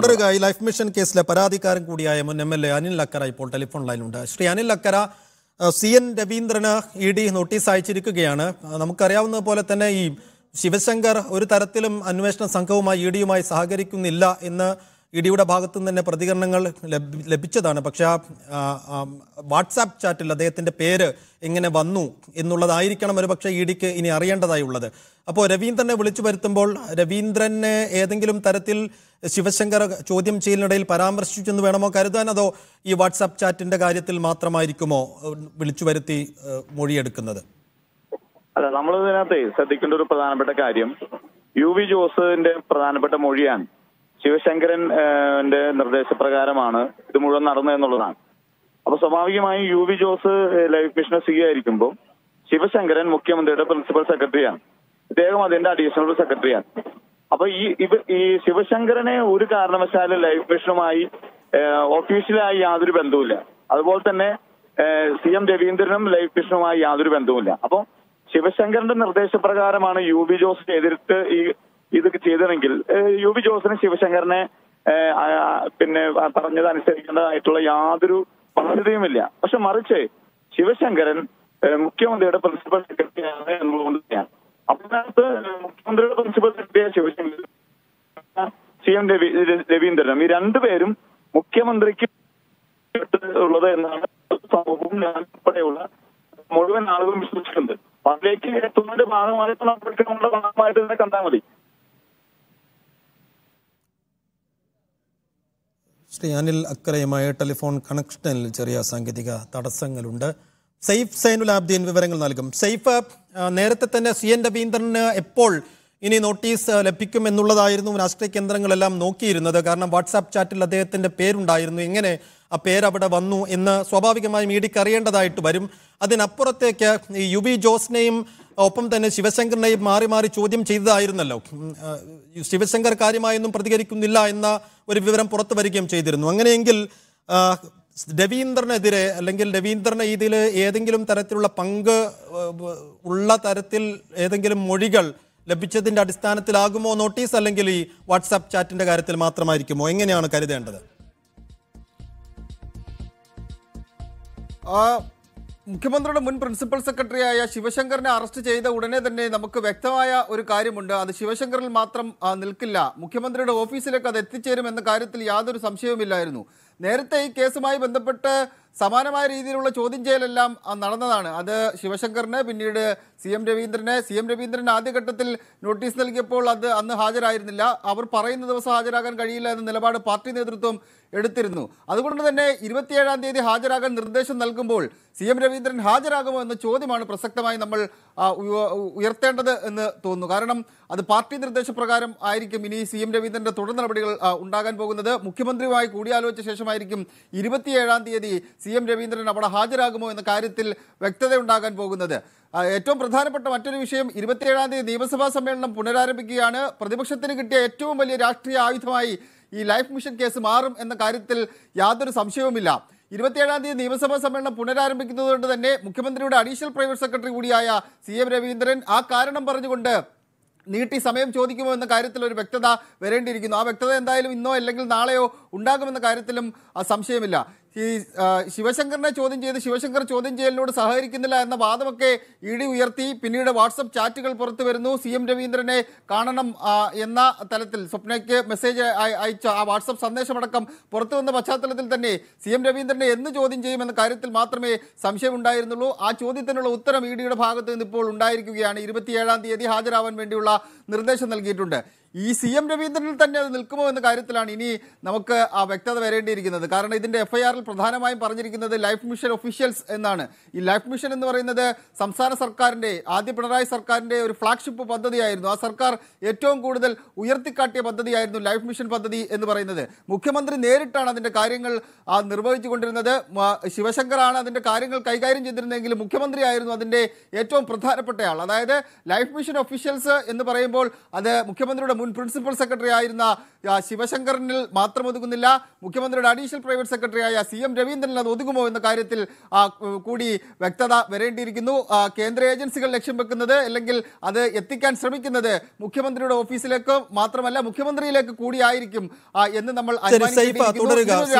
തുടരുക ഈ life mission കേസിലെ പരാതിക്കാരൻ കൂടിയായ മുൻ M L A Anil Akkara ഇപ്പോൾ ടെലിഫോൺ ലൈനുണ്ട് ശ്രീ അനിൽ അക്കര സി എൻ രവീന്ദ്രന് ഇ ഡി നോട്ടീസ് അയച്ചിരിക്കുകയാണ് നമുക്കറിയാവുന്ന പോലെ തന്നെ ഈ ശിവശങ്കർ ഒരു തരത്തിലും അന്വേഷണ സംഘവുമായി ഇ ഡിയുമായി സഹകരിക്കുന്നില്ല എന്ന് ഇഡിയുടെ ഭാഗത്തു നിന്ന് തന്നെ പ്രതികരണങ്ങൾ ലഭിച്ചതാണ് പക്ഷേ വാട്സാപ്പ് ചാറ്റിൽ അദ്ദേഹത്തിൻ്റെ പേര് എങ്ങനെ വന്നു എന്നുള്ളതായിരിക്കണം ഒരു പക്ഷേ ഇഡിക്ക് ഇനി അറിയേണ്ടതായുള്ളത് അപ്പോൾ രവീന്ദ്രനെ വിളിച്ചു വരുത്തുമ്പോൾ രവീന്ദ്രനെ ഏതെങ്കിലും തരത്തിൽ ശിവശങ്കർ ചോദ്യം ചെയ്യലിനിടയിൽ പരാമർശിച്ചെന്ന് വേണമോ കരുതാൻ അതോ ഈ വാട്സാപ്പ് ചാറ്റിൻ്റെ കാര്യത്തിൽ മാത്രമായിരിക്കുമോ വിളിച്ചു വരുത്തി മൊഴിയെടുക്കുന്നത് അല്ല നമ്മൾ ശ്രദ്ധിക്കേണ്ട ഒരു പ്രധാനപ്പെട്ട കാര്യം യു വി ജോസിന്റെ പ്രധാനപ്പെട്ട മൊഴിയാണ് ശിവശങ്കരൻ നിർദ്ദേശപ്രകാരമാണ് ഇത് മുഴുവൻ നടന്നതെന്നുള്ളതാണ് അപ്പൊ സ്വാഭാവികമായും യു വി ജോസ് ലൈഫ് മിഷനെ സ്വീകരിക്കുമ്പോൾ ശിവശങ്കരൻ മുഖ്യമന്ത്രിയുടെ പ്രിൻസിപ്പൽ സെക്രട്ടറിയാണ് ഇദ്ദേഹം അതിന്റെ അഡീഷണൽ സെക്രട്ടറിയാണ് അപ്പൊ ഈ ഇവ ഈ ശിവശങ്കരനെ ഒരു കാരണവശാലും ലൈഫ് മിഷനുമായി ഒഫീഷ്യലായി യാതൊരു ബന്ധവുമില്ല അതുപോലെ തന്നെ സി എം രവീന്ദ്രനും ലൈഫ് മിഷനുമായി യാതൊരു ബന്ധവുമില്ല അപ്പൊ ശിവശങ്കരന്റെ നിർദ്ദേശപ്രകാരമാണ് യു ബി ജോസ് എതിർത്ത് ഈ ഇതൊക്കെ ചെയ്തതെങ്കിൽ യു വി ജോസിന് ശിവശങ്കറിനെ പിന്നെ പറഞ്ഞത് അനുസരിക്കേണ്ടതായിട്ടുള്ള യാതൊരു ബാധ്യതയുമില്ല പക്ഷെ മറിച്ച് ശിവശങ്കരൻ മുഖ്യമന്ത്രിയുടെ പ്രിൻസിപ്പൽ സെക്രട്ടറിയാണ് എന്നുള്ളതുകൊണ്ട് തന്നെയാണ് അതിനകത്ത് മുഖ്യമന്ത്രിയുടെ പ്രിൻസിപ്പൽ സെക്രട്ടറിയായ ശിവശങ്കർ സി എം രവി രവീന്ദ്രനും ഈ രണ്ടുപേരും മുഖ്യമന്ത്രിക്ക് ഉള്ളത് എന്നാണ് സമൂഹവും ഉൾപ്പെടെയുള്ള മുഴുവൻ ആളുകളും വിശ്വസിക്കുന്നത് അതിലേക്ക് എത്തുന്നതിന്റെ ഭാഗമായിട്ട് നമ്മൾ ഭാഗമായിട്ട് തന്നെ കണ്ടാൽ മതി ശ്രീ അനിൽ അക്കരയുമായ ടെലിഫോൺ കണക്ഷനിൽ ചെറിയ സാങ്കേതിക തടസ്സങ്ങളുണ്ട് സെയ്ഫ് സൈനുൽ ആബ്ദീൻ വിവരങ്ങൾ നൽകും സെയ്ഫ് നേരത്തെ തന്നെ സി എൻ രവീന്ദ്രന് എപ്പോൾ ഇനി നോട്ടീസ് ലഭിക്കും എന്നുള്ളതായിരുന്നു രാഷ്ട്രീയ കേന്ദ്രങ്ങളെല്ലാം നോക്കിയിരുന്നത് കാരണം വാട്സാപ്പ് ചാറ്റിൽ അദ്ദേഹത്തിൻ്റെ പേരുണ്ടായിരുന്നു എങ്ങനെ ആ പേരവിടെ വന്നു എന്ന് സ്വാഭാവികമായും ഇ അറിയേണ്ടതായിട്ട് വരും അതിനപ്പുറത്തേക്ക് ഈ യു വി ജോസിനെയും ഒപ്പം തന്നെ ശിവശങ്കറിനെയും മാറി മാറി ചോദ്യം ചെയ്തതായിരുന്നല്ലോ ശിവശങ്കർ കാര്യമായൊന്നും പ്രതികരിക്കുന്നില്ല എന്ന ഒരു വിവരം പുറത്തു വരികയും ചെയ്തിരുന്നു അങ്ങനെയെങ്കിൽ രവീന്ദ്രനെതിരെ അല്ലെങ്കിൽ രവീന്ദ്രനെ ഇതിൽ ഏതെങ്കിലും തരത്തിലുള്ള പങ്ക് ഉള്ള തരത്തിൽ ഏതെങ്കിലും മൊഴികൾ ലഭിച്ചതിൻ്റെ അടിസ്ഥാനത്തിലാകുമോ നോട്ടീസ് അല്ലെങ്കിൽ ഈ വാട്സാപ്പ് ചാറ്റിൻ്റെ കാര്യത്തിൽ മാത്രമായിരിക്കുമോ എങ്ങനെയാണ് കരുതേണ്ടത് മുഖ്യമന്ത്രിയുടെ മുൻ പ്രിൻസിപ്പൽ സെക്രട്ടറിയായ ശിവശങ്കറിനെ അറസ്റ്റ് ചെയ്ത ഉടനെ തന്നെ നമുക്ക് വ്യക്തമായ ഒരു കാര്യമുണ്ട് അത് ശിവശങ്കറിൽ മാത്രം നിൽക്കില്ല മുഖ്യമന്ത്രിയുടെ ഓഫീസിലേക്ക് അത് എത്തിച്ചേരും എന്ന കാര്യത്തിൽ യാതൊരു സംശയവുമില്ലായിരുന്നു നേരത്തെ ഈ കേസുമായി ബന്ധപ്പെട്ട് സമാനമായ രീതിയിലുള്ള ചോദ്യം ചെയ്യലെല്ലാം നടന്നതാണ് അത് ശിവശങ്കറിന് പിന്നീട് സി എം രവീന്ദ്രന് സി എം രവീന്ദ്രൻ ആദ്യഘട്ടത്തിൽ നോട്ടീസ് നൽകിയപ്പോൾ അത് അന്ന് ഹാജരായിരുന്നില്ല അവർ പറയുന്ന ദിവസം ഹാജരാകാൻ കഴിയില്ല എന്ന നിലപാട് പാർട്ടി നേതൃത്വം എടുത്തിരുന്നു അതുകൊണ്ട് തന്നെ ഇരുപത്തിയേഴാം തീയതി ഹാജരാകാൻ നിർദ്ദേശം നൽകുമ്പോൾ സി എം രവീന്ദ്രൻ ഹാജരാകുമോ എന്ന ചോദ്യമാണ് പ്രസക്തമായി നമ്മൾ ഉയർത്തേണ്ടത് എന്ന് തോന്നുന്നു കാരണം അത് പാർട്ടി നിർദ്ദേശപ്രകാരം ആയിരിക്കും ഇനി സി എം രവീന്ദ്രന്റെ തുടർ നടപടികൾ ഉണ്ടാകാൻ പോകുന്നത് മുഖ്യമന്ത്രിയുമായി കൂടിയാലോചിച്ച ശേഷം ശേഷമായിരിക്കും ഇരുപത്തിയേഴാം തീയതി സി എം രവീന്ദ്രൻ അവിടെ ഹാജരാകുമോ എന്ന കാര്യത്തിൽ വ്യക്തത ഉണ്ടാകാൻ പോകുന്നത് ഏറ്റവും പ്രധാനപ്പെട്ട മറ്റൊരു വിഷയം ഇരുപത്തിയേഴാം തീയതി നിയമസഭാ സമ്മേളനം പുനരാരംഭിക്കുകയാണ് പ്രതിപക്ഷത്തിന് കിട്ടിയ ഏറ്റവും വലിയ രാഷ്ട്രീയ ആയുധമായി ഈ ലൈഫ് മിഷൻ കേസ് മാറും എന്ന കാര്യത്തിൽ യാതൊരു സംശയവുമില്ല ഇരുപത്തിയേഴാം തീയതി നിയമസഭാ സമ്മേളനം പുനരാരംഭിക്കുന്നതുകൊണ്ട് തന്നെ മുഖ്യമന്ത്രിയുടെ അഡീഷണൽ പ്രൈവറ്റ് സെക്രട്ടറി കൂടിയായ സി എം രവീന്ദ്രൻ ആ കാരണം പറഞ്ഞുകൊണ്ട് നീട്ടി സമയം ചോദിക്കുമോ എന്ന കാര്യത്തിൽ ഒരു വ്യക്തത വരേണ്ടിയിരിക്കുന്നു ആ വ്യക്തത എന്തായാലും ഇന്നോ അല്ലെങ്കിൽ നാളെയോ ഉണ്ടാകുമെന്ന കാര്യത്തിലും സംശയമില്ല ഈ ശിവശങ്കറിനെ ചോദ്യം ചെയ്ത് ശിവശങ്കർ ചോദ്യം ചെയ്യലിനോട് സഹകരിക്കുന്നില്ല എന്ന വാദമൊക്കെ ഇ ഡി ഉയർത്തി പിന്നീട് വാട്സപ്പ് ചാറ്റുകൾ പുറത്തു വരുന്നു സി എം രവീന്ദ്രനെ കാണണം എന്ന തലത്തിൽ സ്വപ്നയ്ക്ക് മെസ്സേജ് അയച്ച ആ വാട്സപ്പ് സന്ദേശമടക്കം പുറത്തു വന്ന പശ്ചാത്തലത്തിൽ തന്നെ സി എം രവീന്ദ്രനെ എന്ന് ചോദ്യം ചെയ്യും എന്ന കാര്യത്തിൽ മാത്രമേ സംശയമുണ്ടായിരുന്നുള്ളൂ ആ ചോദ്യത്തിനുള്ള ഉത്തരം ഇ ഡിയുടെ ഭാഗത്ത് നിന്ന് ഇപ്പോൾ ഉണ്ടായിരിക്കുകയാണ് ഇരുപത്തിയേഴാം തീയതി ഹാജരാവാൻ വേണ്ടിയുള്ള നിർദ്ദേശം നൽകിയിട്ടുണ്ട് ഈ സി എം രവീന്ദ്രനിൽ തന്നെ അത് നിൽക്കുമോ എന്ന കാര്യത്തിലാണ് ഇനി നമുക്ക് ആ വ്യക്തത വരേണ്ടിയിരിക്കുന്നത് കാരണം ഇതിൻ്റെ എഫ്ഐആറിൽ പ്രധാനമായും പറഞ്ഞിരിക്കുന്നത് ലൈഫ് മിഷൻ ഒഫീഷ്യൽസ് എന്നാണ് ഈ ലൈഫ് മിഷൻ എന്ന് പറയുന്നത് സംസ്ഥാന സർക്കാരിൻ്റെ ആദ്യ പിണറായി സർക്കാരിൻ്റെ ഒരു ഫ്ലാഗ്ഷിപ്പ് പദ്ധതിയായിരുന്നു ആ സർക്കാർ ഏറ്റവും കൂടുതൽ ഉയർത്തിക്കാട്ടിയ പദ്ധതിയായിരുന്നു ലൈഫ് മിഷൻ പദ്ധതി എന്ന് പറയുന്നത് മുഖ്യമന്ത്രി നേരിട്ടാണ് അതിൻ്റെ കാര്യങ്ങൾ നിർവഹിച്ചു കൊണ്ടിരുന്നത് ശിവശങ്കറാണ് അതിൻ്റെ കാര്യങ്ങൾ കൈകാര്യം ചെയ്തിരുന്നതെങ്കിൽ മുഖ്യമന്ത്രിയായിരുന്നു അതിൻ്റെ ഏറ്റവും പ്രധാനപ്പെട്ടയാൾ അതായത് ലൈഫ് മിഷൻ ഒഫീഷ്യൽസ് എന്ന് പറയുമ്പോൾ അത് മുഖ്യമന്ത്രിയുടെ മുൻ മുൻ പ്രിൻസിപ്പൽ സെക്രട്ടറി ആയിരുന്ന ശിവശങ്കറിനിൽ മാത്രം ഒതുങ്ങുന്നില്ല മുഖ്യമന്ത്രിയുടെ അഡീഷണൽ പ്രൈവറ്റ് സെക്രട്ടറിയായ സി എം രവീന്ദ്രൻ അത് ഒതുങ്ങുമോ എന്ന കാര്യത്തിൽ കൂടി വ്യക്തത വരേണ്ടിയിരിക്കുന്നു കേന്ദ്ര ഏജൻസികൾ ലക്ഷ്യം വെക്കുന്നത് അല്ലെങ്കിൽ അത് എത്തിക്കാൻ ശ്രമിക്കുന്നത് മുഖ്യമന്ത്രിയുടെ ഓഫീസിലേക്ക് മാത്രമല്ല മുഖ്യമന്ത്രിയിലേക്ക് കൂടിയായിരിക്കും എന്ന് നമ്മൾ അനുമാനിക്കുക